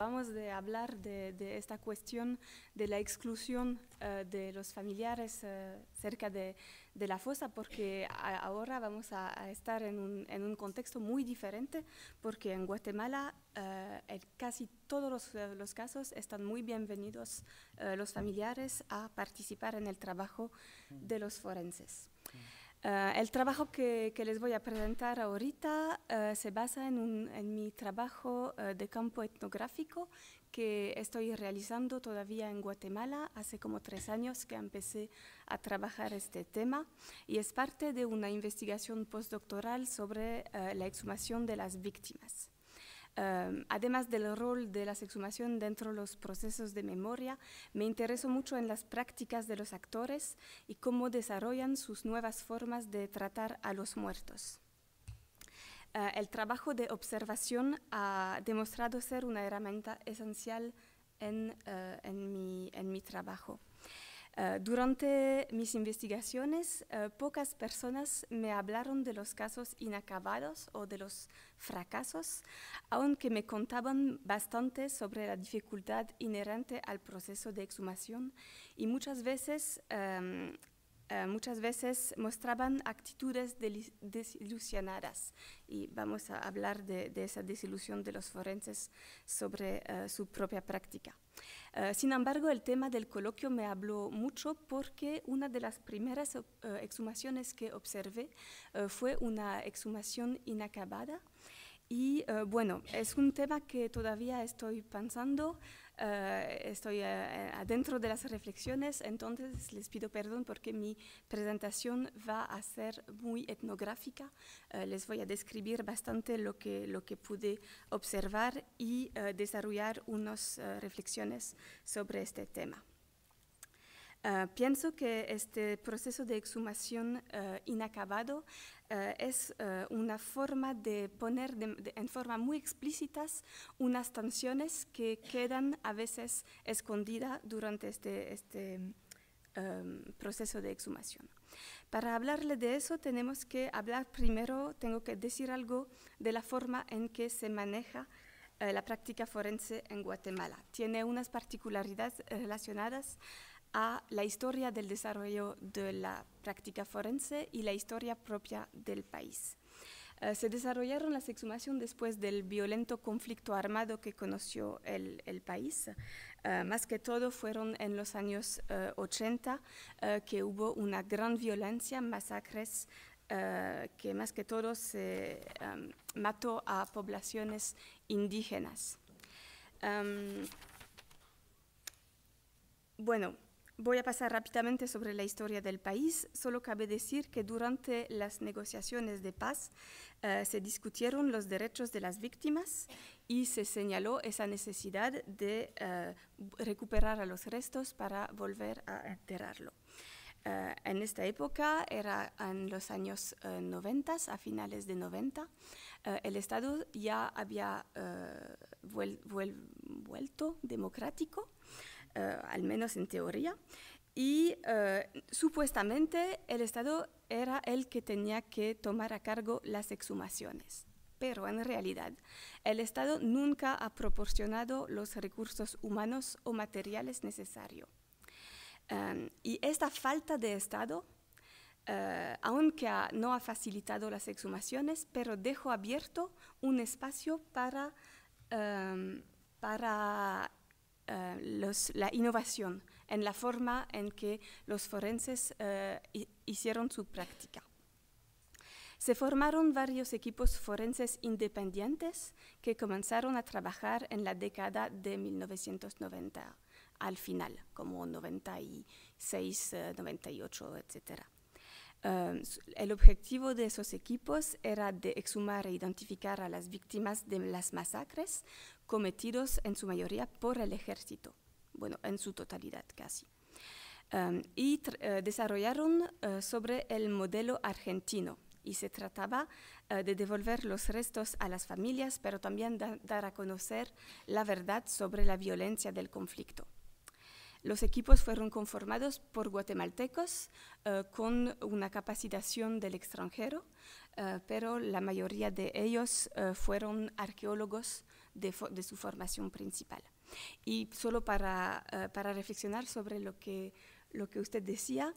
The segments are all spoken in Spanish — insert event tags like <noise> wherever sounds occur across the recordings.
Vamos a hablar de, esta cuestión de la exclusión eh, de los familiares eh, cerca de, la fosa, porque ahora vamos a, estar en un, contexto muy diferente, porque en Guatemala en eh, casi todos los, casos están muy bienvenidos los familiares a participar en el trabajo de los forenses. Ah, el trabajo que, les voy a presentar ahorita ah, se basa en, mi trabajo ah, de campo etnográfico que estoy realizando todavía en Guatemala. Hace como tres años que empecé a trabajar este tema y es parte de una investigación postdoctoral sobre la exhumación de las víctimas. Em, además del rol de la exhumación dentro de los procesos de memoria, me intereso mucho en las prácticas de los actores y cómo desarrollan sus nuevas formas de tratar a los muertos. Eh, el trabajo de observación ha demostrado ser una herramienta esencial en eh, mi trabajo. Eh, durante mis investigaciones, eh, pocas personas me hablaron de los casos inacabados o de los fracasos, aunque me contaban bastante sobre la dificultad inherente al proceso de exhumación y muchas veces em, eh, muchas veces mostraban actitudes desilusionadas y vamos a hablar de, esa desilusión de los forenses sobre eh, su propia práctica. Eh, sin embargo, el tema del coloquio me habló mucho porque una de las primeras exhumaciones que observé fue una exhumación inacabada. Y bueno, es un tema que todavía estoy pensando eh, estoy eh, adentro de las reflexiones, entonces les pido perdón porque mi presentación va a ser muy etnográfica. Eh, les voy a describir bastante lo que, pude observar y desarrollar unas reflexiones sobre este tema. Ah, pienso que este proceso de exhumación ah, inacabado ah, es una forma de poner en forma muy explícitas unas tensiones que quedan a veces escondidas durante este, este mm, proceso de exhumación. Para hablarle de eso tenemos que hablar primero, tengo que decir algo de la forma en que se maneja eh, la práctica forense en Guatemala. Tiene unas particularidades relacionadas a la historia del desarrollo de la práctica forense y la historia propia del país. Eh, se desarrollaron las exhumaciones después del violento conflicto armado que conoció el, país. Eh, más que todo fueron en los años 80 eh, que hubo una gran violencia, masacres, que más que todo se em, mató a poblaciones indígenas. Em, bueno, Voy a pasar rápidamente sobre la historia del país. Solo cabe decir que durante las negociaciones de paz eh, se discutieron los derechos de las víctimas y se señaló esa necesidad de eh, recuperar a los restos para volver a enterrarlo. Eh, en esta época, era en los años 90, a finales de 90, el Estado ya había vuelto democrático. Eh, al menos en teoría, y eh, supuestamente el Estado era el que tenía que tomar a cargo las exhumaciones pero en realidad el Estado nunca ha proporcionado los recursos humanos o materiales necesarios. Em, y esta falta de Estado, eh, aunque no ha facilitado las exhumaciones, pero dejó abierto un espacio para, em, para eh, la innovación en la forma en que los forenses eh, hicieron su práctica. Se formaron varios equipos forenses independientes que comenzaron a trabajar en la década de 1990, al final, como 96, 98, etc. Em, el objetivo de esos equipos era de exhumar e identificar a las víctimas de las masacres cometidos en su mayoría por el ejército, bueno, en su totalidad casi. Em, y eh, desarrollaron eh, sobre el modelo argentino y se trataba eh, de devolver los restos a las familias, pero también dar a conocer la verdad sobre la violencia del conflicto. Los equipos fueron conformados por guatemaltecos eh, con una capacitación del extranjero, eh, pero la mayoría de ellos eh, fueron arqueólogos de, de, su formación principal. Y solo para, reflexionar sobre lo que, lo que usted decía,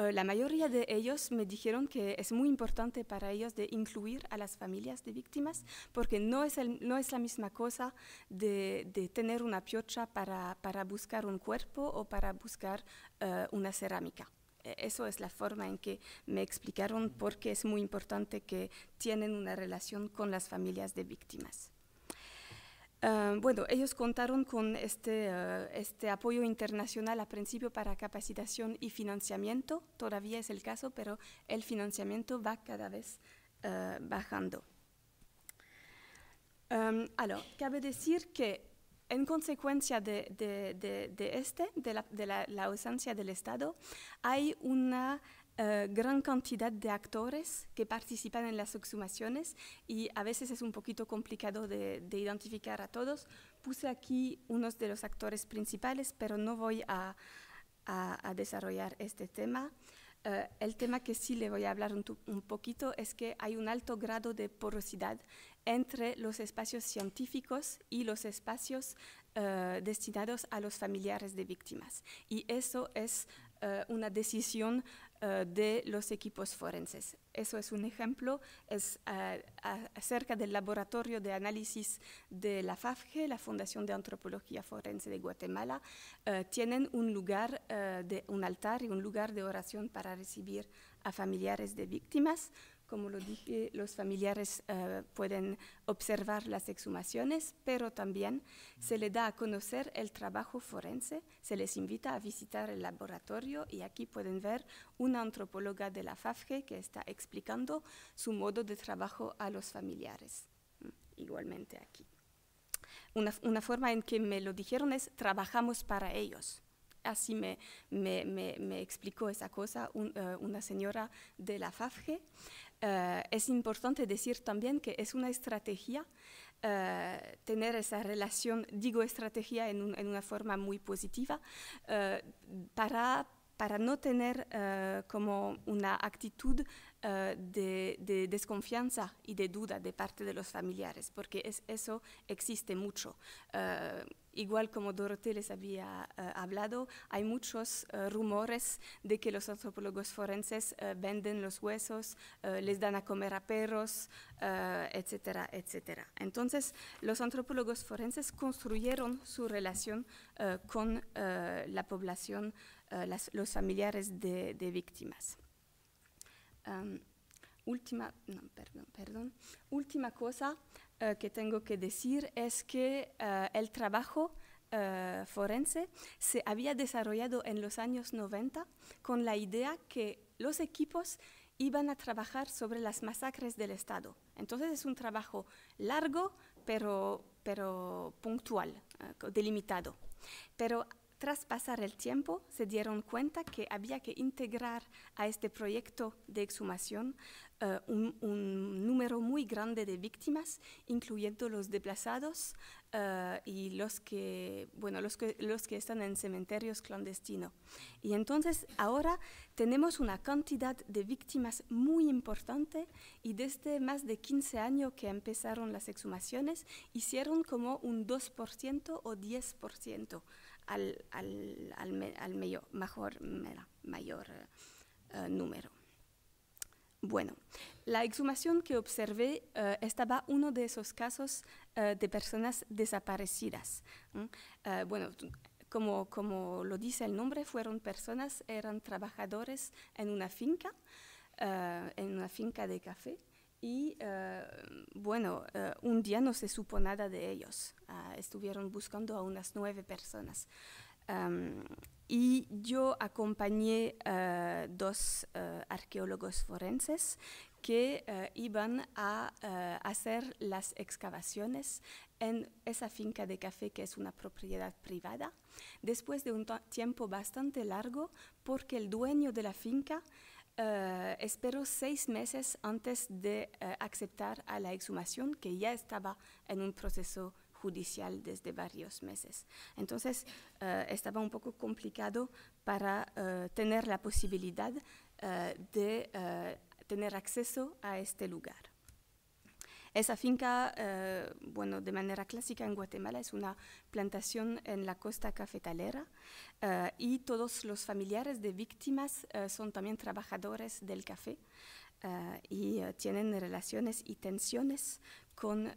eh, la mayoría de ellos me dijeron que es muy importante para ellos de incluir a las familias de víctimas porque no es, la misma cosa de, tener una piocha para, buscar un cuerpo o para buscar eh, una cerámica. E, eso es la forma en que me explicaron por qué es muy importante que tienen una relación con las familias de víctimas. Ah, bueno, ellos contaron con este, ah, este, apoyo internacional al principio para capacitación y financiamiento, todavía es el caso, pero el financiamiento va cada vez ah, bajando. cabe decir que en consecuencia de, de, de, este, de, la ausencia del Estado, hay una eh, gran cantidad de actores que participan en las exhumaciones y a veces es un poquito complicado de, identificar a todos. Puse aquí unos de los actores principales, pero no voy a, desarrollar este tema. Eh, el tema que sí le voy a hablar un, poquito es que hay un alto grado de porosidad entre los espacios científicos y los espacios eh, destinados a los familiares de víctimas. Y eso es una decisión eh, de los equipos forenses. Eso es un ejemplo, es eh, acerca del laboratorio de análisis de la FAFGE, la Fundación de Antropología Forense de Guatemala. Eh, tienen un lugar, un altar y un lugar de oración para recibir a familiares de víctimas. Como lo dije, los familiares eh, pueden observar las exhumaciones, pero también se le da a conocer el trabajo forense, se les invita a visitar el laboratorio y aquí pueden ver una antropóloga de la FAFGE que está explicando su modo de trabajo a los familiares, mm, igualmente aquí. Una, forma en que me lo dijeron es trabajamos para ellos así me, me, me, explicó esa cosa eh, una señora de la FAFGE. Eh, es importante decir también que es una estrategia eh, tener esa relación, digo estrategia en, una forma muy positiva, eh, para, para no tener como una actitud eh, de, desconfianza y de duda de parte de los familiares, porque eso existe mucho. Eh, igual como Dorothea les había eh, hablado, hay muchos rumores de que los antropólogos forenses venden los huesos, les dan a comer a perros, etcétera, etcétera. Entonces, los antropólogos forenses construyeron su relación con la población, los familiares de víctimas última, no, perdón, perdón, última cosa eh, que tengo que decir es que eh, el trabajo eh, forense se había desarrollado en los años 90 con la idea que los equipos iban a trabajar sobre las masacres del Estado. Entonces es un trabajo largo, pero, pero puntual, delimitado. Pero tras pasar el tiempo, se dieron cuenta que había que integrar a este proyecto de exhumación eh, un, número muy grande de víctimas, incluyendo los desplazados eh, y los que, bueno, los que están en cementerios clandestinos. Y entonces ahora tenemos una cantidad de víctimas muy importante y desde este más de 15 años que empezaron las exhumaciones, hicieron como un 2% o 10% al, al, al, al mejor, mayor eh, eh, número. Bueno, la exhumación que observé eh, estaba uno de esos casos de personas desaparecidas. bueno, como, como, lo dice el nombre, fueron personas, eran trabajadores en una finca, en una finca de café, y eh, bueno, eh, un día no se supo nada de ellos. Ah, estuvieron buscando a unas nueve personas. y yo acompañé a eh, dos arqueólogos forenses que iban a hacer las excavaciones en esa finca de café que es una propiedad privada, después de un tiempo bastante largo, porque el dueño de la finca eh, espero seis meses antes de eh, aceptar a la exhumación, que ya estaba en un proceso judicial desde varios meses. Entonces, eh, estaba un poco complicado para tener la posibilidad de tener acceso a este lugar. Esa finca, eh, bueno, de manera clásica en Guatemala es una plantación en la costa cafetalera eh, y todos los familiares de víctimas eh, son también trabajadores del café. y tienen relaciones y tensiones con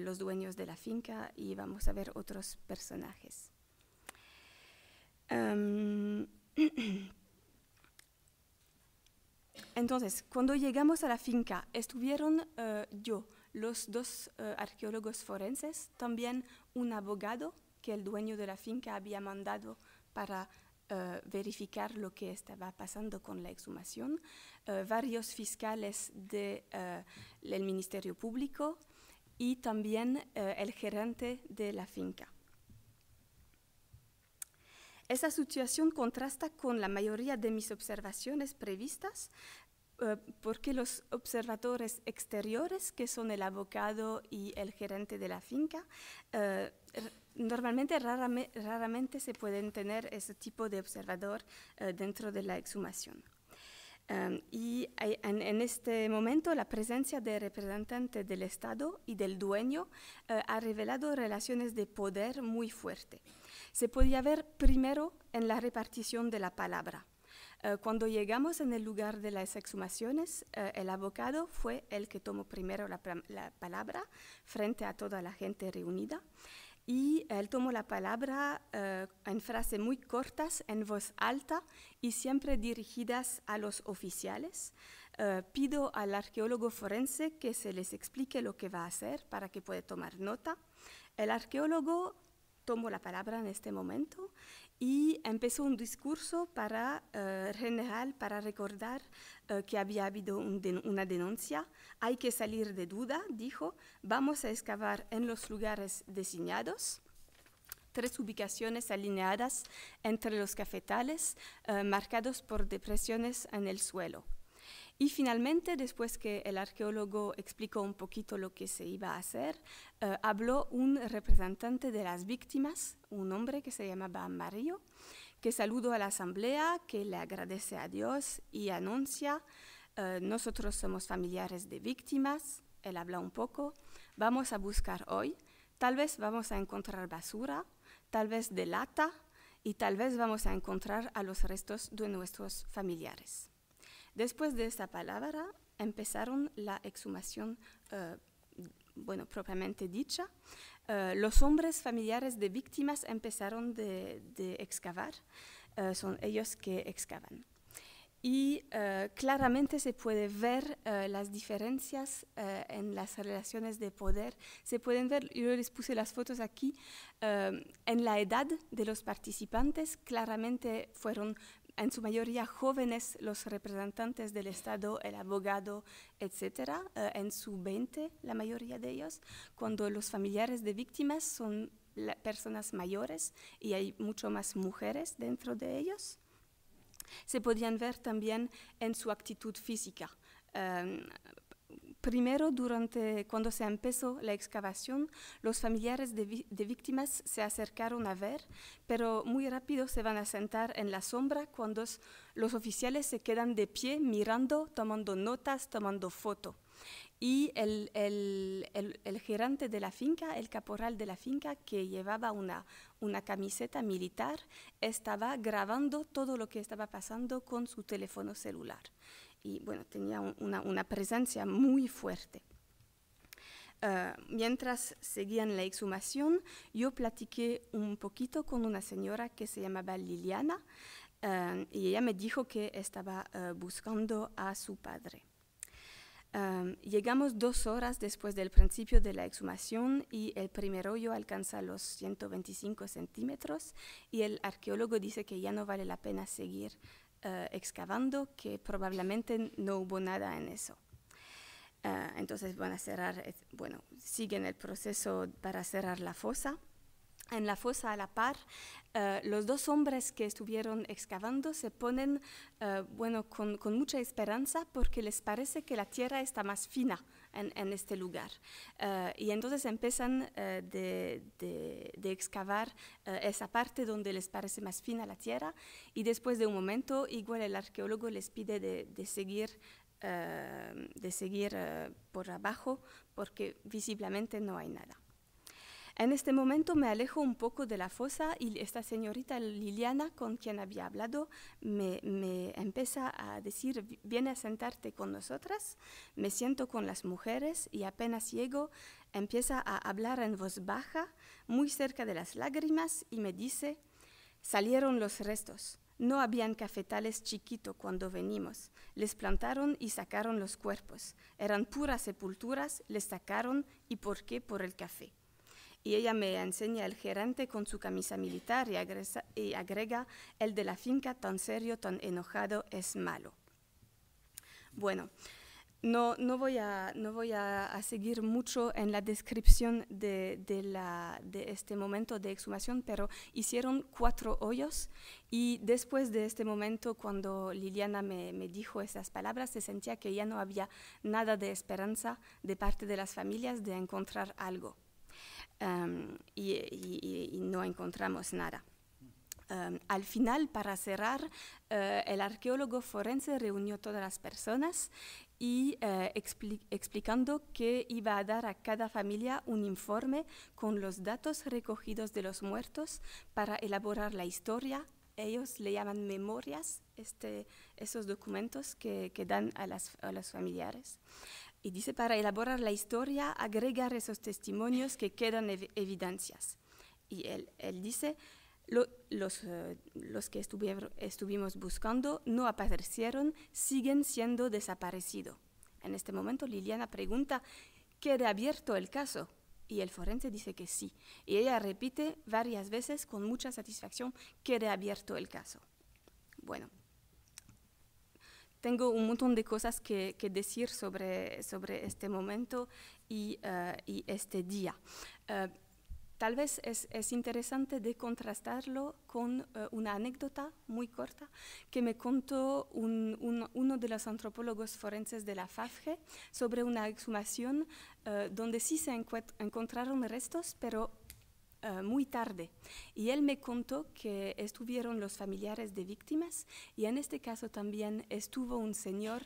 los dueños de la finca y vamos a ver otros personajes. Em, <clears throat> entonces, cuando llegamos a la finca, estuvieron yo, los dos eh, arqueólogos forenses, también un abogado que el dueño de la finca había mandado para eh, verificar lo que estaba pasando con la exhumación, eh, varios fiscales del de, Ministerio Público y también el gerente de la finca. Esa situación contrasta con la mayoría de mis observaciones previstas eh, porque los observadores exteriores, que son el abogado y el gerente de la finca, eh, normalmente raramente se pueden tener ese tipo de observador eh, dentro de la exhumación. Em, y en, este momento la presencia de representantes del Estado y del dueño ha revelado relaciones de poder muy fuertes. Se podía ver primero en la repartición de la palabra eh, cuando llegamos en el lugar de las exhumaciones, eh, el abogado fue el que tomó primero la, palabra frente a toda la gente reunida y él tomó la palabra eh, en frases muy cortas, en voz alta y siempre dirigidas a los oficiales. pido al arqueólogo forense que se les explique lo que va a hacer para que pueda tomar nota. El arqueólogo tomó la palabra en este momento y empezó un discurso para, eh, general para recordar eh, que había habido una denuncia. Hay que salir de duda, dijo. Vamos a excavar en los lugares designados tres ubicaciones alineadas entre los cafetales eh, marcados por depresiones en el suelo. Y finalmente, después que el arqueólogo explicó un poquito lo que se iba a hacer, eh, habló un representante de las víctimas, un hombre que se llamaba Mario, que saludó a la asamblea, que le agradece a Dios y anuncia, eh, nosotros somos familiares de víctimas, él habla un poco, vamos a buscar hoy, tal vez vamos a encontrar basura, tal vez de lata y tal vez vamos a encontrar a los restos de nuestros familiares. Después de esta palabra empezaron la exhumación, eh, bueno, propiamente dicha. Eh, los hombres familiares de víctimas empezaron de, excavar, eh, son ellos que excavan. Y claramente se puede ver las diferencias en las relaciones de poder. Se pueden ver, yo les puse las fotos aquí, en la edad de los participantes, claramente fueron en su mayoría jóvenes los representantes del Estado, el abogado, etc., eh, en su 20 la mayoría de ellos, cuando los familiares de víctimas son personas mayores y hay mucho más mujeres dentro de ellos. Se podían ver también en su actitud física. Em, Primero, durante cuando se empezó la excavación, los familiares de, víctimas se acercaron a ver, pero muy rápido se van a sentar en la sombra cuando los oficiales se quedan de pie mirando, tomando notas, tomando fotos. Y el, gerente de la finca, el caporal de la finca, que llevaba una, una camiseta militar, estaba grabando todo lo que estaba pasando con su teléfono celular y bueno, tenía una, presencia muy fuerte. Eh, mientras seguían la exhumación, yo platiqué un poquito con una señora que se llamaba Liliana eh, y ella me dijo que estaba eh, buscando a su padre. llegamos dos horas después del principio de la exhumación y el primer hoyo alcanza los 125 centímetros y el arqueólogo dice que ya no vale la pena seguir eh, excavando que probablemente no hubo nada en eso. Eh, entonces van a cerrar, eh, bueno, siguen el proceso para cerrar la fosa. En la fosa a la par, los dos hombres que estuvieron excavando se ponen, bueno, con, mucha esperanza porque les parece que la tierra está más fina en, este lugar. Eh, y entonces empiezan eh, de, excavar eh, esa parte donde les parece más fina la tierra y después de un momento igual el arqueólogo les pide de seguir de seguir por abajo porque visiblemente no hay nada. En este momento me alejo un poco de la fosa y esta señorita Liliana, con quien había hablado, me, empieza a decir, viene a sentarte con nosotras, me siento con las mujeres y apenas llego, empieza a hablar en voz baja, muy cerca de las lágrimas, y me dice, salieron los restos. No habían cafetales chiquito cuando venimos. Les plantaron y sacaron los cuerpos. Eran puras sepulturas, les sacaron y por qué por el café y ella me enseña el gerente con su camisa militar y, agrega, el de la finca tan serio, tan enojado, es malo. Bueno, no, voy, a, seguir mucho en la descripción de, este momento de exhumación, pero hicieron cuatro hoyos y después de este momento, cuando Liliana me dijo esas palabras, se sentía que ya no había nada de esperanza de parte de las familias de encontrar algo. Em, y, no encontramos nada. Em, al final, para cerrar, eh, el arqueólogo forense reunió todas las personas y eh, explicando que iba a dar a cada familia un informe con los datos recogidos de los muertos para elaborar la historia. Ellos le llaman memorias este, esos documentos que, que dan a, las, a los familiares. Y dice, para elaborar la historia, agregar esos testimonios que quedan evidencias. Y él, dice, los, eh, los, que estuvimos buscando no aparecieron, siguen siendo desaparecidos. En este momento Liliana pregunta, ¿quede abierto el caso? Y el forense dice que sí. Y ella repite varias veces con mucha satisfacción, ¿quede abierto el caso. Bueno, tengo un montón de cosas que, decir sobre, sobre este momento y, eh, este día. Eh, tal vez es, interesante de contrastarlo con eh, una anécdota muy corta que me contó uno de los antropólogos forenses de la FAFGE sobre una exhumación donde sí se encontraron restos, pero eh, muy tarde. Y él me contó que estuvieron los familiares de víctimas y en este caso también estuvo un señor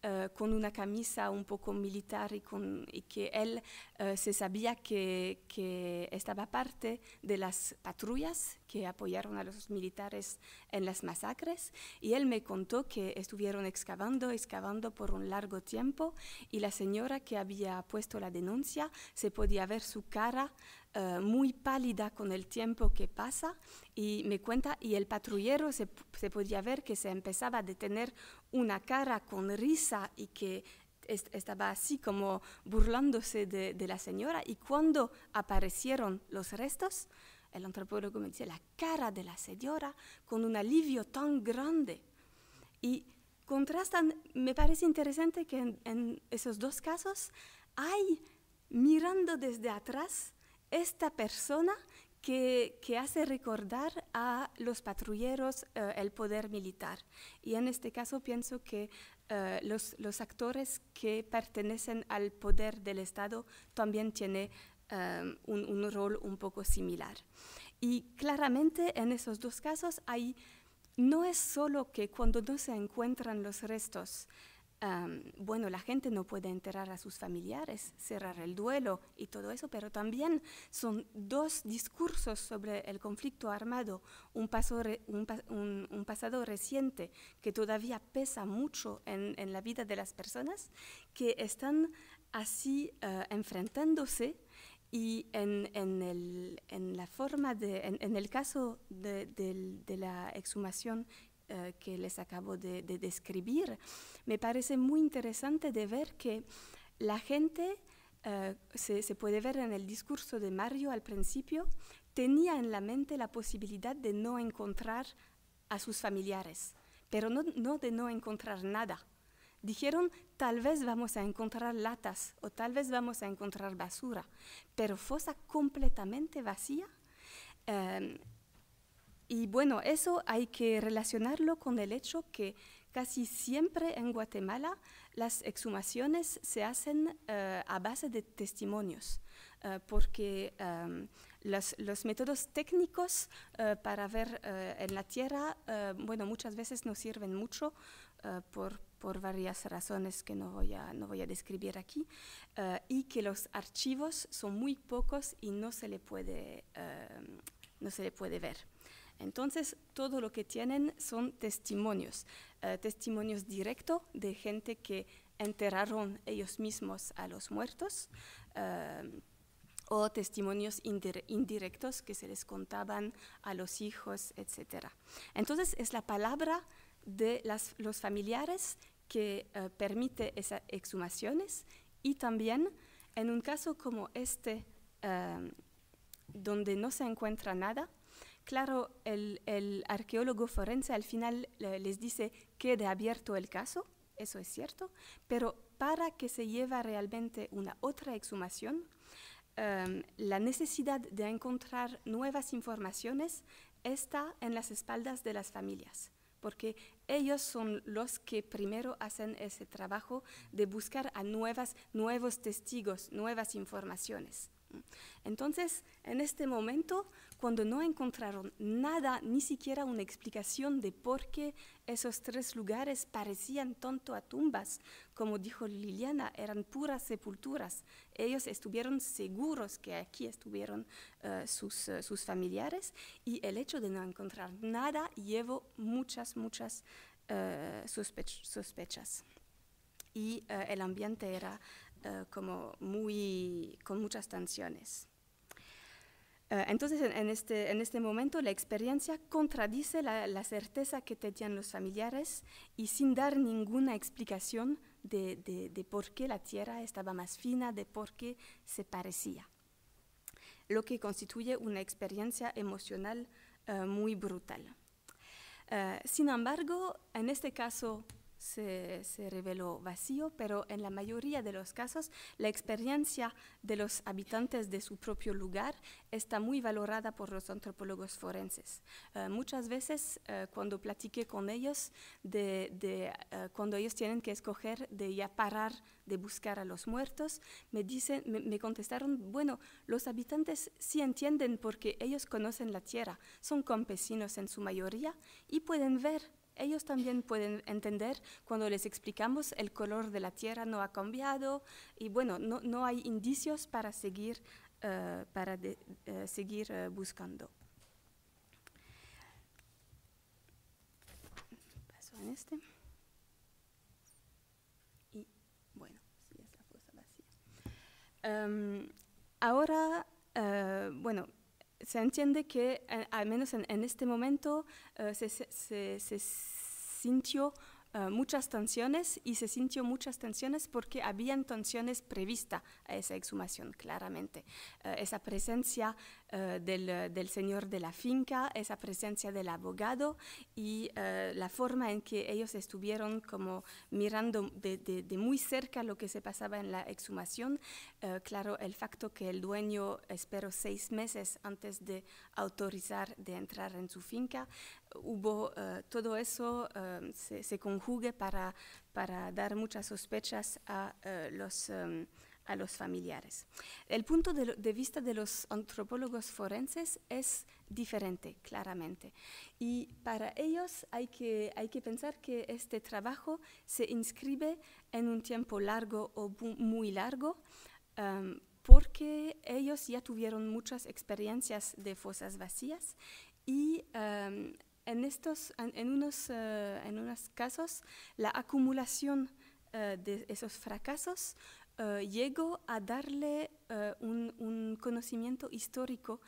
eh, con una camisa un poco militar y, que él eh, se sabía que, que, estaba parte de las patrullas que apoyaron a los militares en las masacres y él me contó que estuvieron excavando, excavando por un largo tiempo y la señora que había puesto la denuncia se podía ver su cara eh, muy pálida con el tiempo que pasa y me cuenta, y el patrullero se, se podía ver que se empezaba a detener una cara con risa y que estaba así como burlándose de, la señora y cuando aparecieron los restos, el antropólogo me decía, la cara de la señora con un alivio tan grande. Y contrastan, me parece interesante que en esos dos casos hay mirando desde atrás esta persona que, hace recordar a los patrulleros eh, el poder militar. Y en este caso pienso que eh, los, actores que pertenecen al poder del Estado también tienen eh, un, rol un poco similar. Y claramente en esos dos casos hay, no es solo que cuando no se encuentran los restos, bueno, la gente no puede enterar a sus familiares, cerrar el duelo y todo eso, pero también son dos discursos sobre el conflicto armado, un, paso pasado reciente que todavía pesa mucho en, la vida de las personas, que están así eh, enfrentándose y en, el, la forma de, en, el caso de, de, la exhumación eh, que les acabo de, describir, me parece muy interesante de ver que la gente, eh, se, puede ver en el discurso de Mario al principio, tenía en la mente la posibilidad de no encontrar a sus familiares, pero no, de no encontrar nada. Dijeron, tal vez vamos a encontrar latas o tal vez vamos a encontrar basura, pero fosa completamente vacía. Eh, y bueno, eso hay que relacionarlo con el hecho que casi siempre en Guatemala las exhumaciones se hacen eh, a base de testimonios, eh, porque em, los, métodos técnicos eh, para ver en la tierra, bueno, muchas veces no sirven mucho por, por varias razones que no voy a, no voy a describir aquí, y que los archivos son muy pocos y no se le puede, em, no se le puede ver. Entonces, todo lo que tienen son testimonios, eh, testimonios directos de gente que enterraron ellos mismos a los muertos eh, o testimonios indirectos que se les contaban a los hijos, etc. Entonces, es la palabra de los familiares que eh, permite esas exhumaciones y también en un caso como este, donde no se encuentra nada, Claro, el, arqueólogo forense al final les dice quede abierto el caso, eso es cierto, pero para que se lleve realmente una otra exhumación, em, la necesidad de encontrar nuevas informaciones está en las espaldas de las familias, porque ellos son los que primero hacen ese trabajo de buscar a nuevas, nuevos testigos, nuevas informaciones. Entonces, en este momento, cuando no encontraron nada, ni siquiera una explicación de por qué esos tres lugares parecían tanto a tumbas. Como dijo Liliana, eran puras sepulturas. Ellos estuvieron seguros que aquí estuvieron eh, sus, eh, sus, familiares y el hecho de no encontrar nada llevó muchas, muchas eh, sospechas. Y el ambiente era como muy, con muchas tensiones. Eh, entonces, en este, en este, momento, la experiencia contradice la, certeza que tenían los familiares y sin dar ninguna explicación de, por qué la tierra estaba más fina, de por qué se parecía, lo que constituye una experiencia emocional eh, muy brutal. Eh, sin embargo, en este caso se, reveló vacío, pero en la mayoría de los casos la experiencia de los habitantes de su propio lugar está muy valorada por los antropólogos forenses. Eh, muchas veces eh, cuando platiqué con ellos, de, eh, cuando ellos tienen que escoger de ya parar de buscar a los muertos, me, dicen, me contestaron, bueno, los habitantes sí entienden porque ellos conocen la tierra, son campesinos en su mayoría y pueden ver ellos también pueden entender cuando les explicamos el color de la Tierra no ha cambiado y bueno, no, hay indicios para seguir, eh, para eh, seguir eh, buscando. Paso en este. Y bueno, sí es la vacía. Em, ahora, bueno, se entiende que, eh, al menos en, este momento, eh, se, sintió eh, muchas tensiones y se sintió muchas tensiones porque habían tensiones previstas a esa exhumación, claramente. Eh, esa presencia eh, del, señor de la finca, esa presencia del abogado y la forma en que ellos estuvieron como mirando de, muy cerca lo que se pasaba en la exhumación. claro, el facto que el dueño esperó seis meses antes de autorizar de entrar en su finca, hubo eh, todo eso eh, se, conjugue para, para, dar muchas sospechas a, eh, los, a los familiares. El punto de, vista de los antropólogos forenses es diferente, claramente. Y para ellos hay que, hay que pensar que este trabajo se inscribe en un tiempo largo o muy largo. Em, porque ellos ya tuvieron muchas experiencias de fosas vacías y em, en, estos, en, unos, eh, en unos casos, la acumulación eh, de esos fracasos eh, llegó a darle un, un, conocimiento histórico,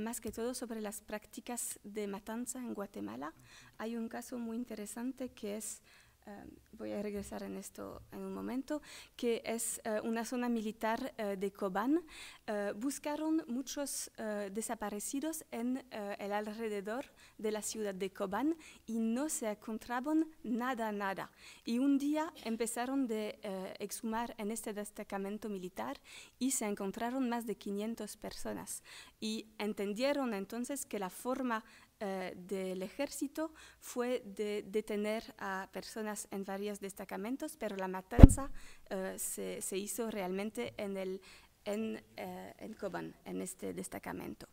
más que todo sobre las prácticas de matanza en Guatemala. Hay un caso muy interesante que es Em, voy a regresar en esto en un momento, que es eh, una zona militar eh, de Cobán. Eh, buscaron muchos desaparecidos en el alrededor de la ciudad de Cobán y no se encontraban nada, nada. Y un día empezaron de exhumar en este destacamento militar y se encontraron más de 500 personas. Y entendieron entonces que la forma eh, del ejército fue de detener a personas en varios destacamentos, pero la matanza eh, se, hizo realmente en, el, en, eh, en Coban, en este destacamento.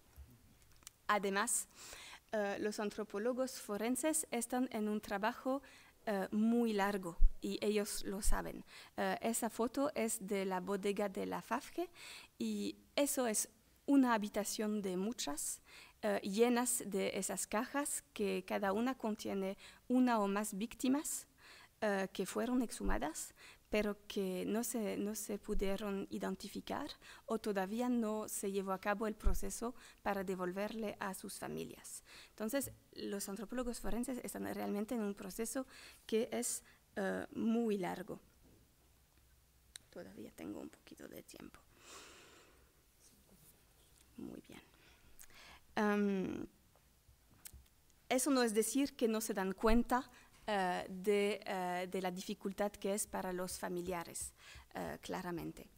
Además, los antropólogos forenses están en un trabajo muy largo y ellos lo saben. esa foto es de la bodega de la Fafge y eso es una habitación de muchas eh, llenas de esas cajas que cada una contiene una o más víctimas eh, que fueron exhumadas, pero que no se, no se pudieron identificar o todavía no se llevó a cabo el proceso para devolverle a sus familias. Entonces, los antropólogos forenses están realmente en un proceso que es eh, muy largo. Todavía tengo un poquito de tiempo. Muy bien eso no es decir que no se dan cuenta eh, eh, de, la dificultad que es para los familiares, eh, claramente.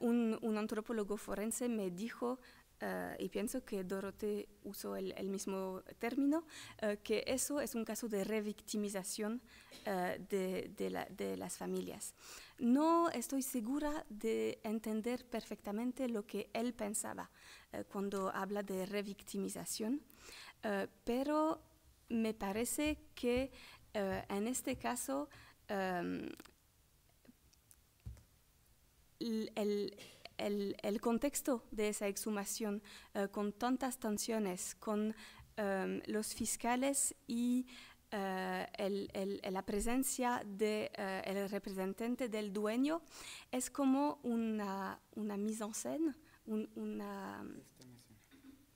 Un, un, antropólogo forense me dijo Ah, y pienso que Dorote usó el, mismo término, ah, que eso es un caso de revictimización ah, de, las familias. No estoy segura de entender perfectamente lo que él pensaba cuando habla de revictimización, pero me parece que en este caso el el, contexto de esa exhumación, eh, con tantas tensiones, con em, los fiscales y eh, la presencia del de, eh, representante del dueño es como una, una mise en scène, una...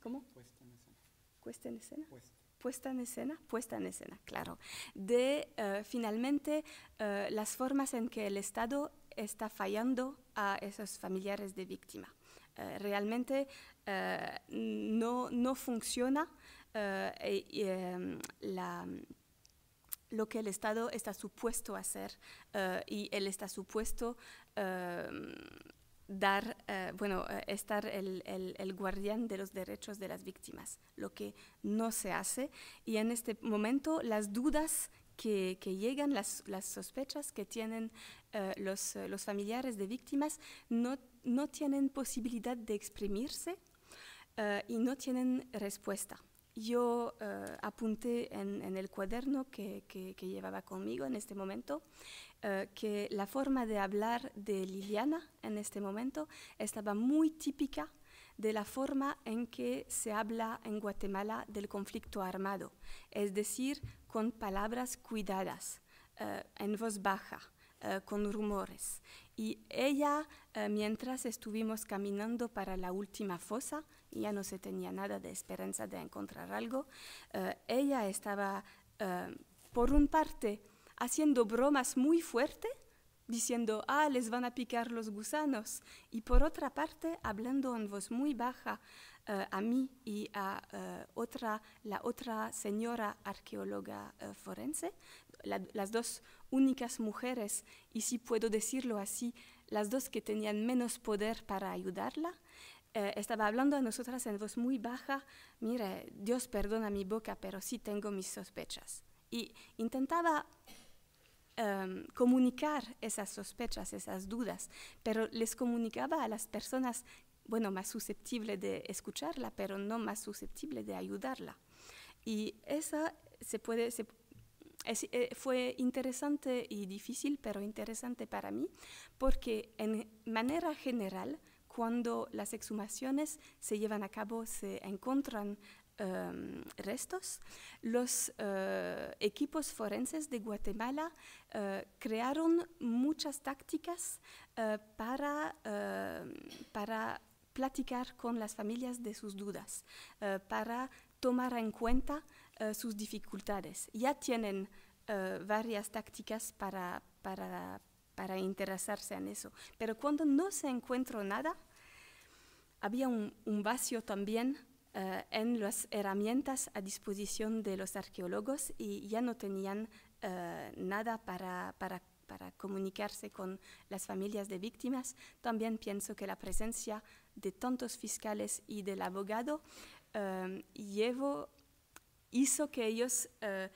¿Cómo? Puesta en escena. Puesta en escena. Puesta. en escena, claro, de finalmente las formas en que el Estado está fallando a esos familiares de víctima. Eh, realmente eh, no, no, funciona eh, em, la, lo que el Estado está supuesto a hacer y él está supuesto em, dar, bueno, estar el, el, guardián de los derechos de las víctimas, lo que no se hace. Y en este momento las dudas que, que llegan, las, las, sospechas que tienen eh, eh, los, familiares de víctimas no, no tienen posibilidad de exprimirse eh, y no tienen respuesta. Yo apunté en, el cuaderno que, llevaba conmigo en este momento que la forma de hablar de Liliana en este momento estaba muy típica de la forma en que se habla en Guatemala del conflicto armado, es decir, con palabras cuidadas, en voz baja, eh, con rumores. Y ella, eh, mientras estuvimos caminando para la última fosa, ya no se tenía nada de esperanza de encontrar algo, eh, ella estaba, por un parte, haciendo bromas muy fuerte diciendo, ah, les van a picar los gusanos, y por otra parte, hablando en voz muy baja a mí y a otra, la otra señora arqueóloga forense, las dos únicas mujeres, y si puedo decirlo así, las dos que tenían menos poder para ayudarla, eh, estaba hablando a nosotras en voz muy baja, mire, Dios perdona mi boca, pero sí tengo mis sospechas. Y intentaba em, comunicar esas sospechas, esas dudas, pero les comunicaba a las personas, bueno, más susceptibles de escucharla, pero no más susceptibles de ayudarla. Y esa se puede, eh, fue interesante y difícil, pero interesante para mí, porque en manera general, cuando las exhumaciones se llevan a cabo, se encuentran em, restos, los eh, equipos forenses de Guatemala eh, crearon muchas tácticas para, em, para platicar con las familias de sus dudas, para tomar en cuenta eh, sus dificultades. Ya tienen eh, varias tácticas para, para, interesarse en eso. Pero cuando no se encuentra nada, había un, vacío también eh, en las herramientas a disposición de los arqueólogos y ya no tenían nada para, comunicarse con las familias de víctimas. También pienso que la presencia de tantos fiscales y del abogado uh, llevó hizo que ellos eh,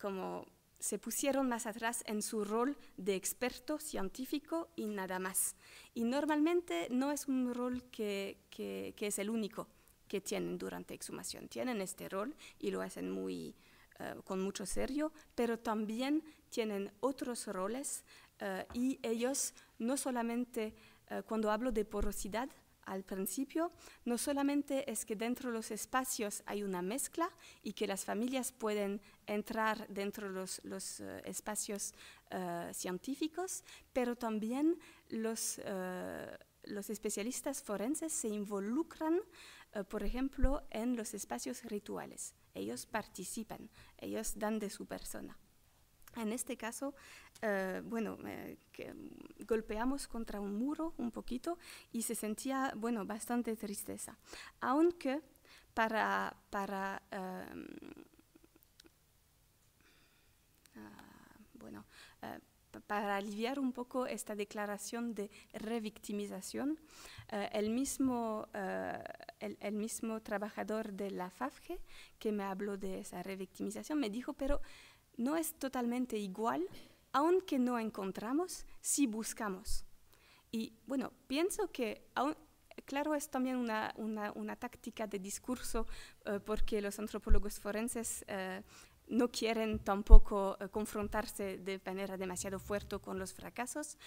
como se pusieron más atrás en su rol de experto científico y nada más. Y normalmente no es un rol que, que, es el único que tienen durante exhumación. Tienen este rol y lo hacen muy, eh, con mucho serio, pero también tienen otros roles eh, y ellos no solamente, cuando hablo de porosidad, al principio, no solamente es que dentro de los espacios hay una mezcla y que las familias pueden entrar dentro de los, eh, espacios eh, científicos, pero también eh, los, especialistas forenses se involucran, por ejemplo, en los espacios rituales. Ellos participan, ellos dan de su persona. En este caso, eh, bueno, eh, golpeamos contra un muro un poquito y se sentía, bueno, bastante tristeza. Aunque para, para em, ah, bueno, eh, para aliviar un poco esta declaración de revictimización, el, mismo, el, el, mismo trabajador de la FAFGE que me habló de esa revictimización me dijo, pero no es totalmente igual, aunque no encontramos si buscamos. Y bueno, pienso que, claro, es también una, táctica de discurso eh, porque los antropólogos forenses eh, no quieren tampoco eh, confrontarse de manera demasiado fuerte con los fracasos,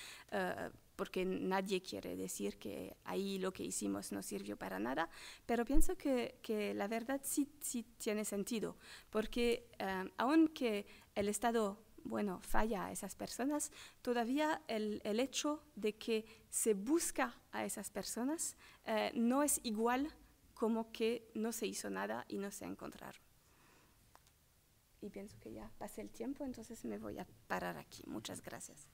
porque nadie quiere decir que ahí lo que hicimos no sirvió para nada, pero pienso que, la verdad sí, sí tiene sentido, porque aunque el Estado, bueno, falla a esas personas, todavía el, hecho de que se busca a esas personas eh, no es igual como que no se hizo nada y no se encontraron. Y pienso que ya pasé el tiempo, entonces me voy a parar aquí. Muchas gracias.